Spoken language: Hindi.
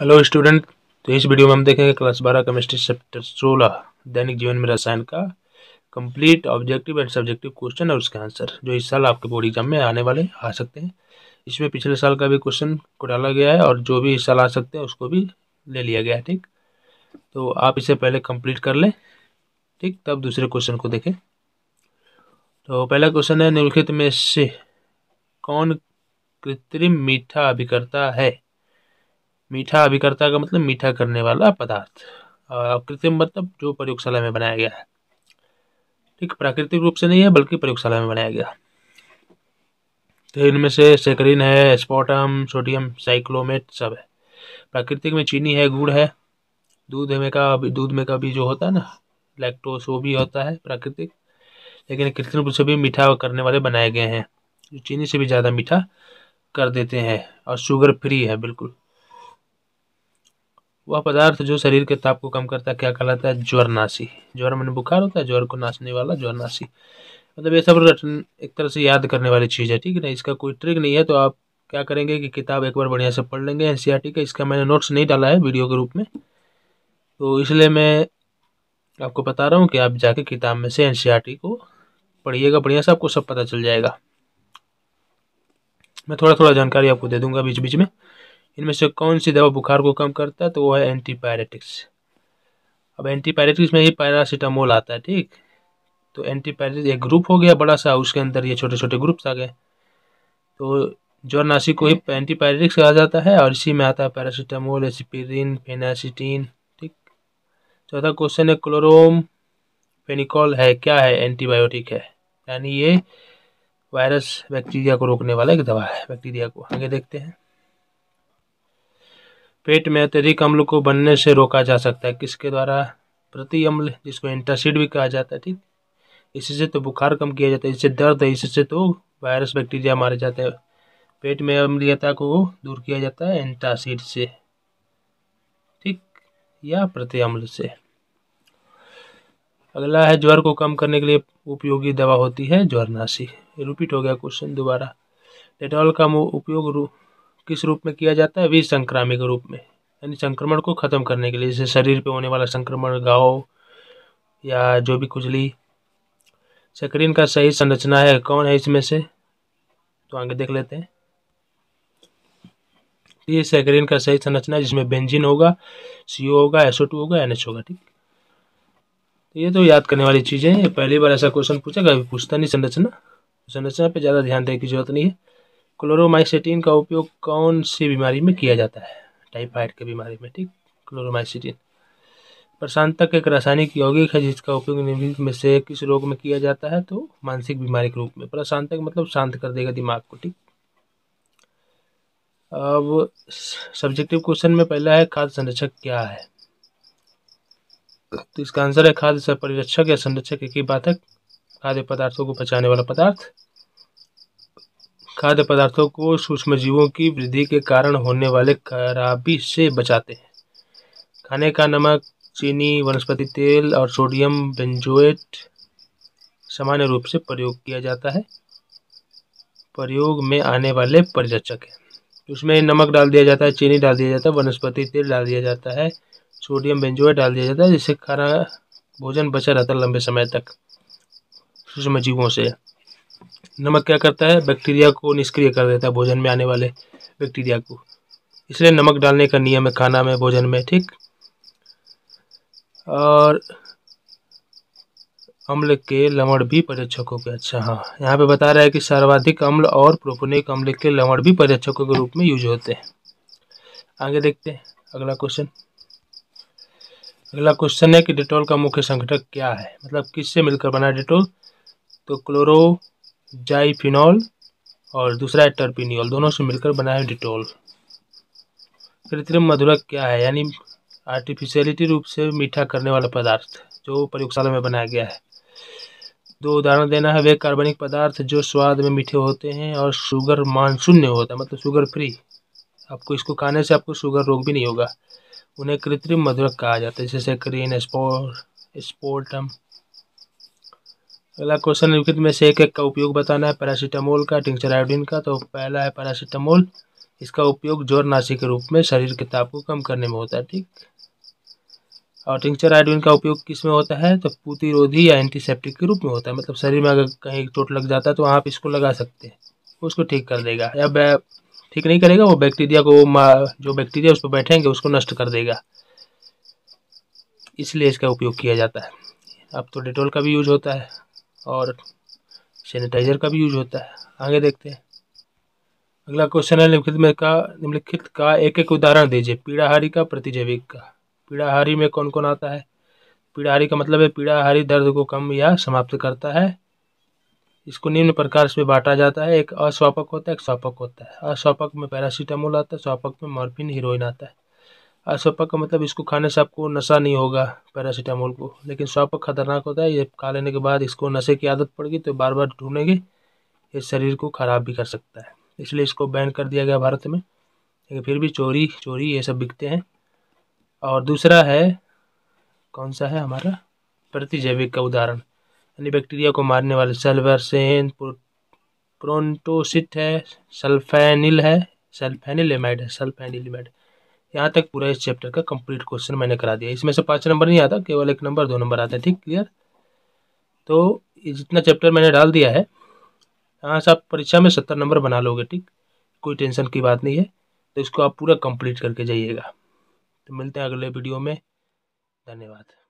हेलो स्टूडेंट तो इस वीडियो में हम देखेंगे क्लास बारह केमिस्ट्री चैप्टर सोलह दैनिक जीवन में रसायन का complete objective and subjective question और उसके आंसर जो इस साल आपके बोर्ड एग्जाम में आने वाले आ सकते हैं इसमें पिछले साल का भी क्वेश्चन को डाला गया है और जो भी इस साल आ सकते हैं उसको भी ले लिया गया है ठीक तो आप इसे पहले कंप्लीट कर लें ठीक तब दूसरे क्वेश्चन को देखें तो पहला क्वेश्चन है निम्नलिखित में से कौन कृत्रिम मीठा अभिकर्ता है मीठा अभिकर्ता का मतलब मीठा करने वाला पदार्थ कृत्रिम मतलब जो प्रयोगशाला में बनाया गया है ठीक प्राकृतिक रूप से नहीं है बल्कि प्रयोगशाला में बनाया गया तो इनमें से सेकरिन है स्पोटम सोडियम साइक्लोमेट सब है प्राकृतिक में चीनी है गुड़ है दूध में का दूध में का भी जो होता है ना लैक्टोस वो भी होता है प्राकृतिक लेकिन कृत्रिम रूप से भी मीठा करने वाले बनाए गए हैं जो चीनी से भी ज़्यादा मीठा कर देते हैं और शुगर फ्री है बिल्कुल वह पदार्थ जो शरीर के ताप को कम करता है क्या कहलाता है ज्वरनाशी ज्वर मैंने बुखार होता है ज्वर को नाचने वाला ज्वरनाशी मतलब ये सब रटन एक तरह से याद करने वाली चीज़ है ठीक है ना इसका कोई ट्रिक नहीं है तो आप क्या करेंगे कि किताब एक बार बढ़िया से पढ़ लेंगे एन का इसका मैंने नोट्स नहीं डाला है वीडियो के रूप में तो इसलिए मैं आपको बता रहा हूँ कि आप जाके किताब में से एन को पढ़िएगा बढ़िया से आपको सब पता चल जाएगा मैं थोड़ा थोड़ा जानकारी आपको दे दूंगा बीच बीच में इनमें से कौन सी दवा बुखार को कम करता है तो वो है एंटीपायरेटिक्स अब एंटीपायरेटिक्स में ही पैरासीटामोल आता है ठीक तो एंटीपायरेटिक्स एक ग्रुप हो गया बड़ा सा उसके अंदर ये छोटे छोटे ग्रुप्स आ गए तो ज्वर नासिक को ही एंटीपायरेटिक्स कहा जाता है और इसी में आता है पैरासीटामोल एसिपिरिन फेनासिटीन ठीक चौथा क्वेश्चन है क्लोरोम फेनिकॉल है क्या है एंटीबायोटिक है यानी ये वायरस बैक्टीरिया को रोकने वाला एक दवा है बैक्टीरिया को आगे देखते हैं पेट में अत्यधिक अम्ल को बनने से रोका जा सकता है किसके द्वारा प्रति अम्ल जिसको एंटासिड भी कहा जाता है ठीक इससे तो बुखार कम किया जाता है इससे दर्द है इससे तो वायरस बैक्टीरिया मारे जाते हैं पेट में अम्लीयता को दूर किया जाता है एंटासिड से ठीक या प्रति अम्ल से अगला है ज्वर को कम करने के लिए उपयोगी दवा होती है ज्वरनाशी रिपीट हो गया क्वेश्चन दोबारा डेटॉल का उपयोग किस रूप में किया जाता है विष संक्रामी के रूप में यानी संक्रमण को ख़त्म करने के लिए जैसे शरीर पे होने वाला संक्रमण घाव या जो भी खुजली सेक्रीन का सही संरचना है कौन है इसमें से तो आगे देख लेते हैं ये सेक्रीन का सही संरचना है जिसमें बेंजिन होगा सी होगा एसओ टू होगा एन होगा ठीक तो ये तो याद करने वाली चीज़ें हैं पहली बार ऐसा क्वेश्चन पूछा कभी पूछता नहीं संरचना संरचना पे ज़्यादा ध्यान देने की जरूरत नहीं है क्लोरोमाइसिटिन का उपयोग कौन सी बीमारी में किया जाता है टाइफाइड की बीमारी में ठीक क्लोरोमाइसिटिन प्रशांतक एक रासायनिक यौगिक है जिसका उपयोग निम्नलिखित में से किस रोग में किया जाता है तो मानसिक बीमारी के रूप में प्रशांतक मतलब शांत कर देगा दिमाग को ठीक अब सब्जेक्टिव क्वेश्चन में पहला है खाद्य संरक्षक क्या है तो इसका आंसर है खाद्य परिरक्षक या संरक्षक एक ही बात है खाद्य पदार्थों को बचाने वाला पदार्थ खाद्य पदार्थों को सूक्ष्म जीवों की वृद्धि के कारण होने वाले खराबी से बचाते हैं खाने का नमक चीनी वनस्पति तेल और सोडियम बेंजोएट सामान्य रूप से प्रयोग किया जाता है प्रयोग में आने वाले परिचक हैं उसमें नमक डाल दिया जाता है चीनी डाल दिया जाता है वनस्पति तेल डाल दिया जाता है सोडियम बेंजोएट डाल दिया जाता है जिससे खाना भोजन बचा रहता है लंबे समय तक सूक्ष्म जीवों से नमक क्या करता है बैक्टीरिया को निष्क्रिय कर देता है भोजन में आने वाले बैक्टीरिया को इसलिए नमक डालने का नियम है खाना में भोजन में ठीक और अम्ल के लवण भी पर्यक्षकों के अच्छा हाँ यहाँ पे बता रहा है कि सर्वाधिक अम्ल और प्रोपोनिक अम्ल के लवण भी पर्यक्षकों के रूप में यूज होते हैं आगे देखते हैं अगला क्वेश्चन अगला क्वेश्चन है कि डिटोल का मुख्य संगठक क्या है मतलब किससे मिलकर बना डिटोल तो क्लोरो जाइफिनॉल और दूसरा है टर्पिनियोल दोनों से मिलकर बना है डिटोल कृत्रिम मधुरक क्या है यानी आर्टिफिशियलिटी रूप से मीठा करने वाला पदार्थ जो प्रयोगशाला में बनाया गया है दो उदाहरण देना है वे कार्बनिक पदार्थ जो स्वाद में मीठे होते हैं और शुगर मानशून्य होता है मतलब शुगर फ्री आपको इसको खाने से आपको शुगर रोग भी नहीं होगा उन्हें कृत्रिम मधुरक कहा जाता है जैसे क्रीन स्पोर स्पोर्टम अगला क्वेश्चन निम्नलिखित में से एक एक का उपयोग बताना है पैरासीटामोल का टिंक्चर आयोडीन का तो पहला है पैरासीटामोल इसका उपयोग जोर नाशी के रूप में शरीर के ताप को कम करने में होता है ठीक और टिंक्चर आयोडीन का उपयोग किस में होता है तो पुतिरोधी या एंटीसेप्टिक के रूप में होता है मतलब शरीर में अगर कहीं चोट लग जाता है तो वहाँ आप इसको लगा सकते हैं उसको ठीक कर देगा या ठीक नहीं करेगा वो बैक्टीरिया को जो बैक्टीरिया उस पर बैठेंगे उसको नष्ट कर देगा इसलिए इसका उपयोग किया जाता है अब तो डिटोल का भी यूज होता है और सैनिटाइजर का भी यूज होता है आगे देखते हैं अगला क्वेश्चन है निम्नलिखित में का निम्नलिखित का एक एक उदाहरण दीजिए पीड़ाहारी का प्रतिजैविक का पीड़ाहारी में कौन कौन आता है पीड़ाहारी का मतलब है पीड़ाहारी दर्द को कम या समाप्त करता है इसको निम्न प्रकार से बांटा जाता है एक अस्वापक होता है एक स्वापक होता है अस्वापक में पैरासीटामोल आता है स्वापक में मॉर्फिन हीरोइन आता है असोपा का मतलब इसको खाने से आपको नशा नहीं होगा पैरासीटामोल को लेकिन सौपा खतरनाक होता है ये खा लेने के बाद इसको नशे की आदत पड़ेगी तो बार बार ढूंढेंगे ये शरीर को ख़राब भी कर सकता है इसलिए इसको बैन कर दिया गया भारत में लेकिन फिर भी चोरी चोरी ये सब बिकते हैं और दूसरा है कौन सा है हमारा प्रतिजैविक का उदाहरण यानी बैक्टीरिया को मारने वाले सल्वरसेन प्रोटोसिट है सल्फेनिल है सल्फेनिलेमाइड है सल्फेनिलेमाइड यहाँ तक पूरा इस चैप्टर का कंप्लीट क्वेश्चन मैंने करा दिया इसमें से पाँच नंबर नहीं आता केवल एक नंबर दो नंबर आता है ठीक क्लियर तो जितना चैप्टर मैंने डाल दिया है यहाँ से आप परीक्षा में सत्तर नंबर बना लोगे ठीक कोई टेंशन की बात नहीं है तो इसको आप पूरा कंप्लीट करके जाइएगा तो मिलते हैं अगले वीडियो में धन्यवाद